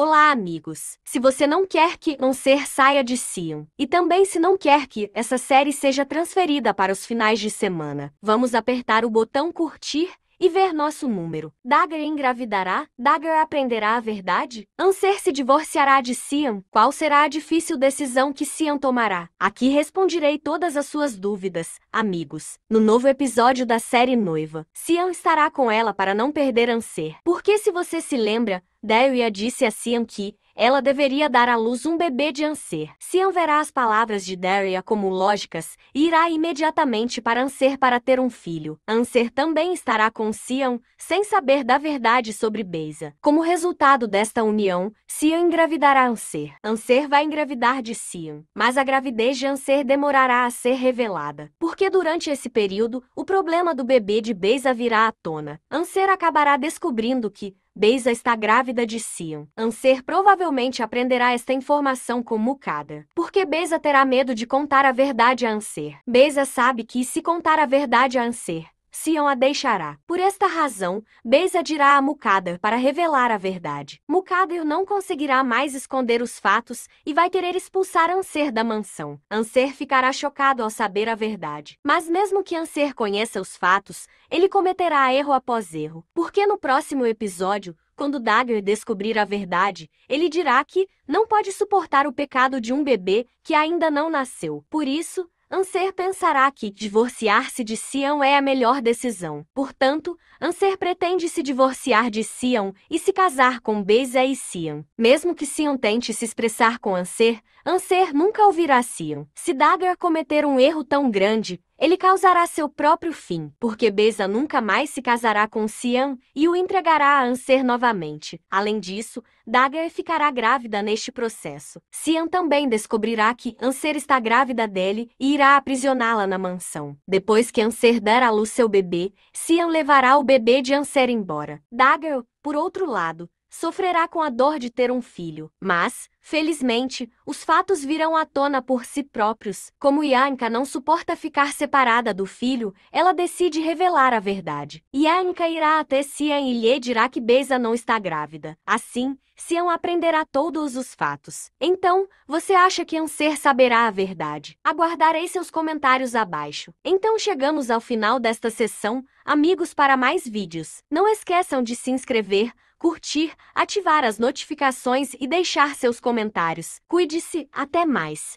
Olá, amigos! Se você não quer que um ser saia de Sion, e também se não quer que essa série seja transferida para os finais de semana, vamos apertar o botão curtir e ver nosso número. Dagger engravidará, Dagger aprenderá a verdade, Anser se divorciará de Sian, qual será a difícil decisão que Sian tomará? Aqui responderei todas as suas dúvidas, amigos. No novo episódio da série Noiva, Sian estará com ela para não perder Anser. Porque se você se lembra, Daria disse a Sian que ela deveria dar à luz um bebê de Anser. Sian verá as palavras de Daria como lógicas e irá imediatamente para Anser para ter um filho. Anser também estará com Sian, sem saber da verdade sobre Beisa. Como resultado desta união, Sian engravidará Anser. Anser vai engravidar de Sian, mas a gravidez de Anser demorará a ser revelada, porque durante esse período, o problema do bebê de Beisa virá à tona. Anser acabará descobrindo que, Beisa está grávida de Sion. Anser provavelmente aprenderá esta informação com Mucada, porque Beza terá medo de contar a verdade a Anser. Beza sabe que se contar a verdade a Anser, Sião a deixará. Por esta razão, Beisa dirá a Mucader para revelar a verdade. Mucader não conseguirá mais esconder os fatos e vai querer expulsar Anser da mansão. Anser ficará chocado ao saber a verdade. Mas mesmo que Anser conheça os fatos, ele cometerá erro após erro. Porque no próximo episódio, quando Dagger descobrir a verdade, ele dirá que não pode suportar o pecado de um bebê que ainda não nasceu. Por isso, Anser pensará que divorciar-se de Sião é a melhor decisão. Portanto, Anser pretende se divorciar de Sião e se casar com Beza e Sião. Mesmo que Sião tente se expressar com Anser, Anser nunca ouvirá Sião. Se Dagger cometer um erro tão grande, ele causará seu próprio fim, porque Beza nunca mais se casará com Sian e o entregará a Anser novamente. Além disso, Dagger ficará grávida neste processo. Sian também descobrirá que Anser está grávida dele e irá aprisioná-la na mansão. Depois que Anser der à luz seu bebê, Sian levará o bebê de Anser embora. Dagger, por outro lado, sofrerá com a dor de ter um filho. Mas, felizmente, os fatos virão à tona por si próprios. Como Yanka não suporta ficar separada do filho, ela decide revelar a verdade. Yanka irá até Sian e lhe dirá que Beza não está grávida. Assim, Sian aprenderá todos os fatos. Então, você acha que Anser saberá a verdade? Aguardarei seus comentários abaixo. Então chegamos ao final desta sessão, amigos para mais vídeos. Não esqueçam de se inscrever, curtir, ativar as notificações e deixar seus comentários. Cuide-se, até mais!